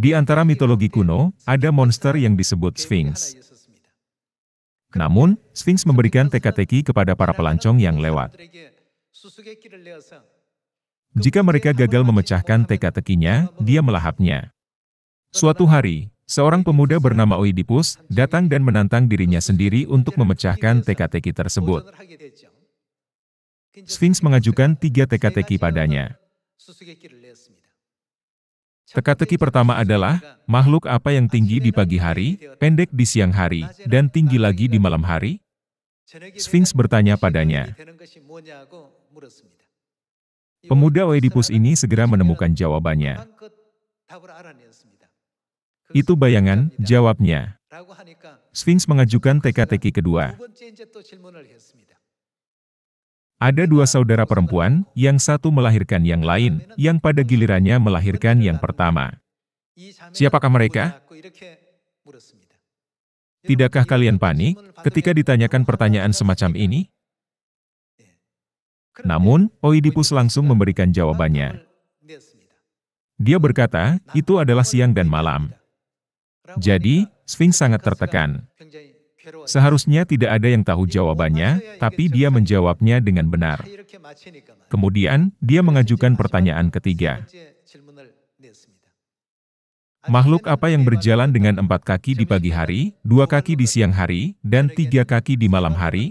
Di antara mitologi kuno, ada monster yang disebut Sphinx. Namun, Sphinx memberikan teka-teki kepada para pelancong yang lewat. Jika mereka gagal memecahkan teka-tekinya, dia melahapnya. Suatu hari, seorang pemuda bernama Oedipus datang dan menantang dirinya sendiri untuk memecahkan teka-teki tersebut. Sphinx mengajukan tiga teka-teki padanya. Teka-teki pertama adalah, makhluk apa yang tinggi di pagi hari, pendek di siang hari, dan tinggi lagi di malam hari? Sphinx bertanya padanya. Pemuda Oedipus ini segera menemukan jawabannya. Itu bayangan, jawabnya. Sphinx mengajukan teka-teki kedua. Ada dua saudara perempuan, yang satu melahirkan yang lain, yang pada gilirannya melahirkan yang pertama. Siapakah mereka? Tidakkah kalian panik ketika ditanyakan pertanyaan semacam ini? Namun, Oidipus langsung memberikan jawabannya. Dia berkata, itu adalah siang dan malam. Jadi, Sphinx sangat tertekan. Seharusnya tidak ada yang tahu jawabannya, tapi dia menjawabnya dengan benar. Kemudian, dia mengajukan pertanyaan ketiga. Makhluk apa yang berjalan dengan empat kaki di pagi hari, dua kaki di siang hari, dan tiga kaki di malam hari?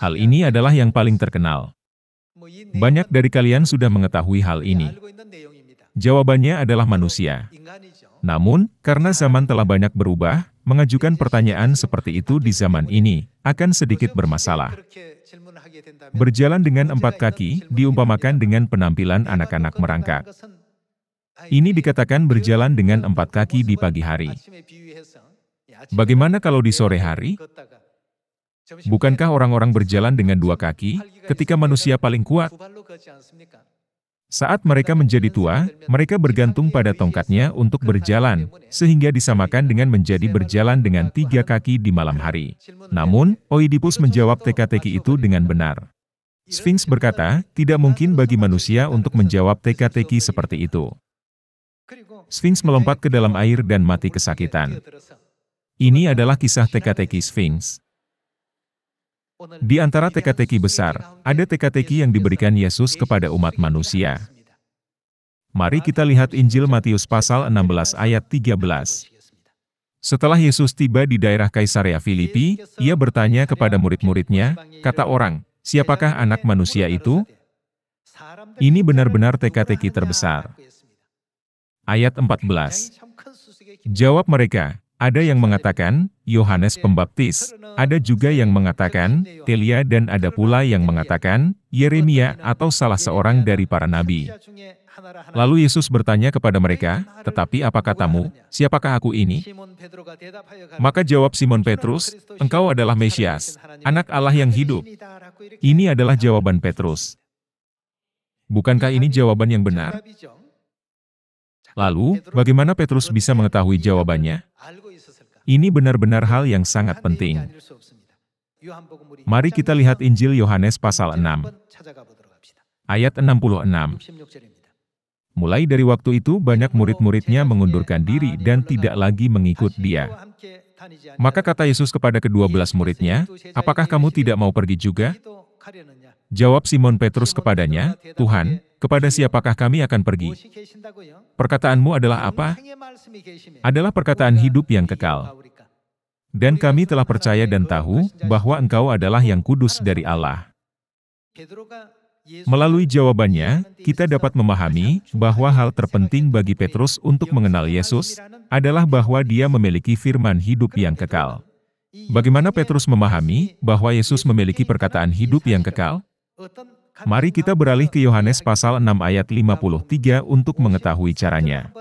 Hal ini adalah yang paling terkenal. Banyak dari kalian sudah mengetahui hal ini. Jawabannya adalah manusia. Namun, karena zaman telah banyak berubah, mengajukan pertanyaan seperti itu di zaman ini akan sedikit bermasalah. Berjalan dengan empat kaki diumpamakan dengan penampilan anak-anak merangkak. Ini dikatakan berjalan dengan empat kaki di pagi hari. Bagaimana kalau di sore hari? Bukankah orang-orang berjalan dengan dua kaki ketika manusia paling kuat? Saat mereka menjadi tua, mereka bergantung pada tongkatnya untuk berjalan, sehingga disamakan dengan menjadi berjalan dengan tiga kaki di malam hari. Namun, Oedipus menjawab teka-teki itu dengan benar. Sphinx berkata, tidak mungkin bagi manusia untuk menjawab teka-teki seperti itu. Sphinx melompat ke dalam air dan mati kesakitan. Ini adalah kisah teka-teki Sphinx. Di antara teka-teki besar, ada teka-teki yang diberikan Yesus kepada umat manusia. Mari kita lihat Injil Matius pasal 16 ayat 13. Setelah Yesus tiba di daerah Kaisarea Filipi, ia bertanya kepada murid-muridnya, kata orang, siapakah anak manusia itu? Ini benar-benar teka-teki terbesar. Ayat 14. Jawab mereka, ada yang mengatakan, Yohanes Pembaptis. Ada juga yang mengatakan, Telia, dan ada pula yang mengatakan, Yeremia atau salah seorang dari para nabi. Lalu Yesus bertanya kepada mereka, tetapi apa katamu, siapakah aku ini? Maka jawab Simon Petrus, engkau adalah Mesias, anak Allah yang hidup. Ini adalah jawaban Petrus. Bukankah ini jawaban yang benar? Lalu, bagaimana Petrus bisa mengetahui jawabannya? Ini benar-benar hal yang sangat penting. Mari kita lihat Injil Yohanes pasal 6, ayat 66. Mulai dari waktu itu, banyak murid-muridnya mengundurkan diri dan tidak lagi mengikut dia. Maka kata Yesus kepada kedua belas muridnya, Apakah kamu tidak mau pergi juga? Jawab Simon Petrus kepadanya, Tuhan, kepada siapakah kami akan pergi? Perkataanmu adalah apa? Adalah perkataan hidup yang kekal. Dan kami telah percaya dan tahu bahwa engkau adalah yang kudus dari Allah. Melalui jawabannya, kita dapat memahami bahwa hal terpenting bagi Petrus untuk mengenal Yesus adalah bahwa dia memiliki firman hidup yang kekal. Bagaimana Petrus memahami bahwa Yesus memiliki perkataan hidup yang kekal? Mari kita beralih ke Yohanes pasal 6 ayat 53 untuk mengetahui caranya.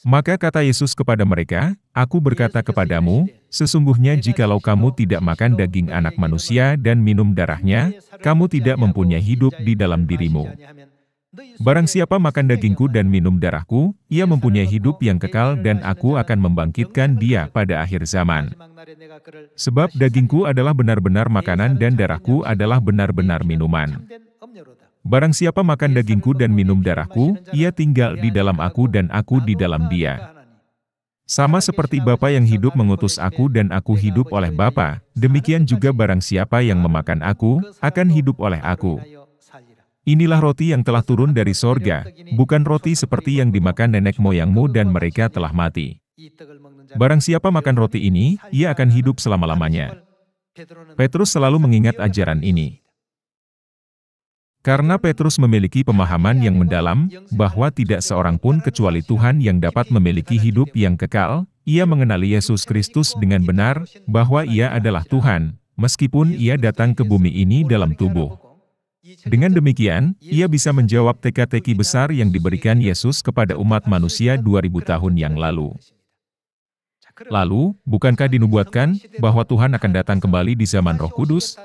Maka kata Yesus kepada mereka, Aku berkata kepadamu, sesungguhnya jikalau kamu tidak makan daging anak manusia dan minum darahnya, kamu tidak mempunyai hidup di dalam dirimu. Barang siapa makan dagingku dan minum darahku, ia mempunyai hidup yang kekal dan aku akan membangkitkan dia pada akhir zaman. Sebab dagingku adalah benar-benar makanan dan darahku adalah benar-benar minuman. Barang siapa makan dagingku dan minum darahku, ia tinggal di dalam aku dan aku di dalam dia. Sama seperti Bapa yang hidup mengutus aku dan aku hidup oleh Bapa, demikian juga barang siapa yang memakan aku, akan hidup oleh aku. Inilah roti yang telah turun dari sorga, bukan roti seperti yang dimakan nenek moyangmu dan mereka telah mati. Barang siapa makan roti ini, ia akan hidup selama-lamanya. Petrus selalu mengingat ajaran ini. Karena Petrus memiliki pemahaman yang mendalam bahwa tidak seorang pun kecuali Tuhan yang dapat memiliki hidup yang kekal, ia mengenali Yesus Kristus dengan benar bahwa Ia adalah Tuhan, meskipun Ia datang ke bumi ini dalam tubuh. Dengan demikian, ia bisa menjawab teka-teki besar yang diberikan Yesus kepada umat manusia 2000 tahun yang lalu. Lalu, bukankah dinubuatkan bahwa Tuhan akan datang kembali di zaman Roh Kudus?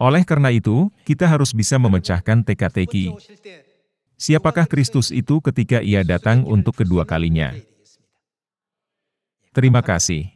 Oleh karena itu, kita harus bisa memecahkan teka-teki. Siapakah Kristus itu ketika ia datang untuk kedua kalinya? Terima kasih.